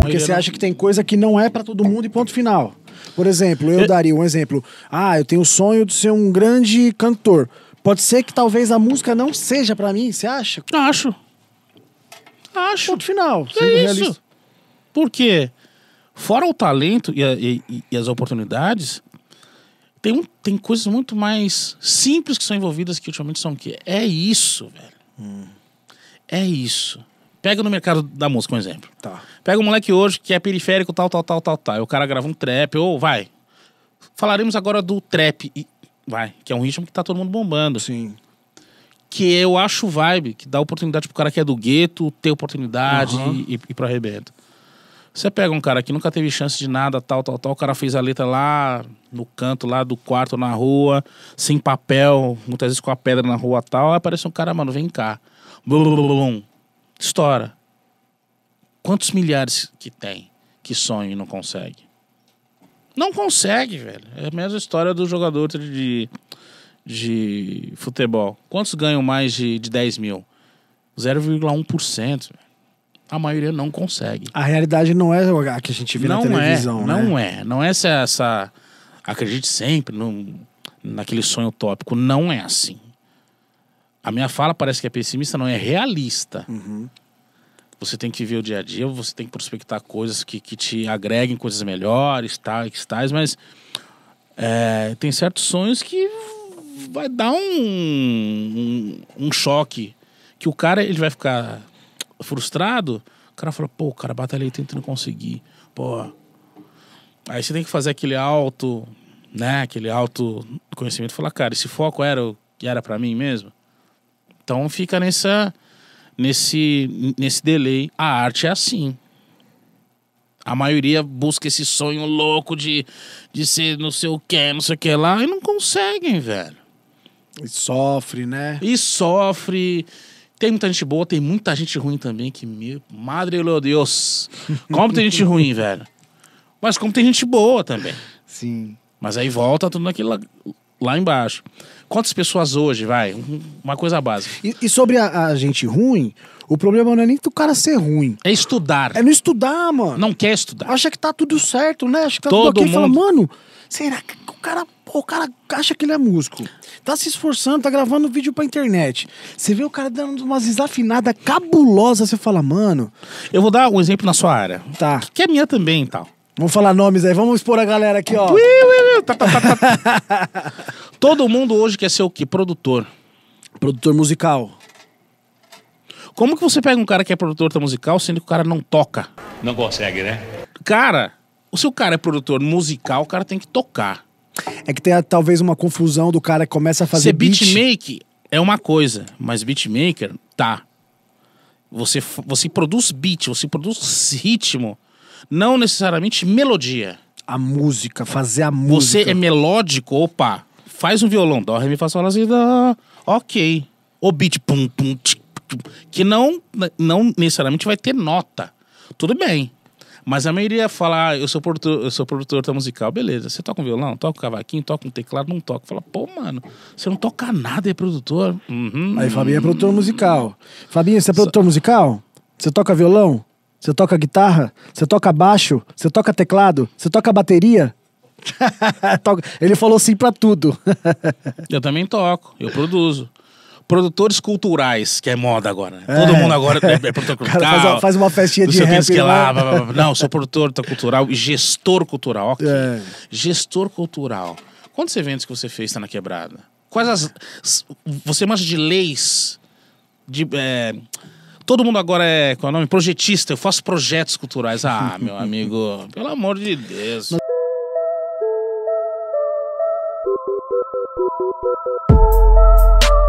Porque você né? acha que tem coisa que não é para todo mundo e ponto final. Por exemplo, eu daria um exemplo. Ah, eu tenho o sonho de ser um grande cantor. Pode ser que talvez a música não seja para mim, você acha? Acho. Acho. Ponto final. É isso. Realista. Por quê? Fora o talento e, a, e, e as oportunidades, tem, um, tem coisas muito mais simples que são envolvidas que ultimamente são o quê? É isso, velho. Hum. É isso. Pega no mercado da música, um exemplo. Tá. Pega um moleque hoje que é periférico, tal, tal, tal, tal, tal. E o cara grava um trap, ou vai. Falaremos agora do trap. E, vai, que é um ritmo que tá todo mundo bombando. Sim que eu acho vibe, que dá oportunidade pro cara que é do gueto ter oportunidade uhum. e, e ir pra arrebento. Você pega um cara que nunca teve chance de nada, tal, tal, tal, o cara fez a letra lá no canto, lá do quarto, na rua, sem papel, muitas vezes com a pedra na rua, tal, aí aparece um cara, mano, vem cá. Blum, blum, estoura. Quantos milhares que tem que sonha e não consegue? Não consegue, velho. É a mesma história do jogador de de futebol, quantos ganham mais de, de 10 mil? 0,1%. A maioria não consegue. A realidade não é o que a gente vê não na é, televisão, é, né? Não é. Não é essa, é essa acredite sempre no, naquele sonho utópico. Não é assim. A minha fala parece que é pessimista, não é realista. Uhum. Você tem que ver o dia a dia, você tem que prospectar coisas que, que te agreguem coisas melhores, tais, tais, mas é, tem certos sonhos que vai dar um, um, um, choque. Que o cara ele vai ficar frustrado. O cara fala, pô, cara, batalhei tentando conseguir. Pô. Aí você tem que fazer aquele alto, né? Aquele alto conhecimento. Falar, cara, esse foco era o que era para mim mesmo. Então fica nessa, nesse, nesse delay. A arte é assim. A maioria busca esse sonho louco de, de ser não sei o que, não sei o que lá, e não conseguem, velho. E sofre, né? E sofre. Tem muita gente boa, tem muita gente ruim também, que meu... Madre meu Deus. Como tem gente ruim, velho. Mas como tem gente boa também. Sim. Mas aí volta tudo naquilo lá, lá embaixo. Quantas pessoas hoje, vai? Uma coisa básica. E, e sobre a, a, gente ruim, o problema não é nem o cara ser ruim. É estudar. É não estudar, mano. Não quer estudar. Acha que tá tudo certo, né? Acha que tá Todo tudo ok. Mundo... Fala, mano, será que o cara Pô, o cara acha que ele é músico. Tá se esforçando, tá gravando vídeo pra internet. Você vê o cara dando umas desafinadas cabulosas, você fala, mano. Eu vou dar um exemplo na sua área. Tá. Que é minha também e tal. Vamos falar nomes aí, vamos expor a galera aqui, ó. Todo mundo hoje quer ser o quê? Produtor. Produtor musical. Como que você pega um cara que é produtor musical, sendo que o cara não toca? Não consegue, né? Cara, se o cara é produtor musical, o cara tem que tocar. É que tem talvez uma confusão do cara que começa a fazer Ser beat. beatmaker é uma coisa, mas beatmaker, tá. Você, você produz beat, você produz ritmo, não necessariamente melodia. A música, fazer a música. Você é melódico, opa, faz um violão, dó, ré, mi, fá, sol, lá, si, dó, ok. O beat, pum, pum, tch, que não, não necessariamente vai ter nota. Tudo bem. Mas a maioria fala, ah, eu sou produtor, eu sou produtor musical. Beleza, você toca um violão, toca um cavaquinho, toca um teclado, não toca. Fala, pô, mano, você não toca nada, é produtor. Uhum, Aí, Fabinho é produtor musical. Fabinho, você é produtor Só... musical? Você toca violão? Você toca guitarra? Você toca baixo? Você toca teclado? Você toca bateria? Ele falou sim para tudo. eu também toco, eu produzo. Produtores culturais, que é moda agora. Né? É. Todo mundo agora é, é produtor cultural. Cara, faz, uma, faz uma festinha de rap que é lá. Blá, blá, blá. Não, sou produtor cultural e gestor cultural. Okay. É. Gestor cultural. Quantos eventos que você fez está na quebrada? Quais as... Você manja de leis, de... É, todo mundo agora é, qual é o nome? Projetista, eu faço projetos culturais. Ah, meu amigo, pelo amor de Deus. Mas...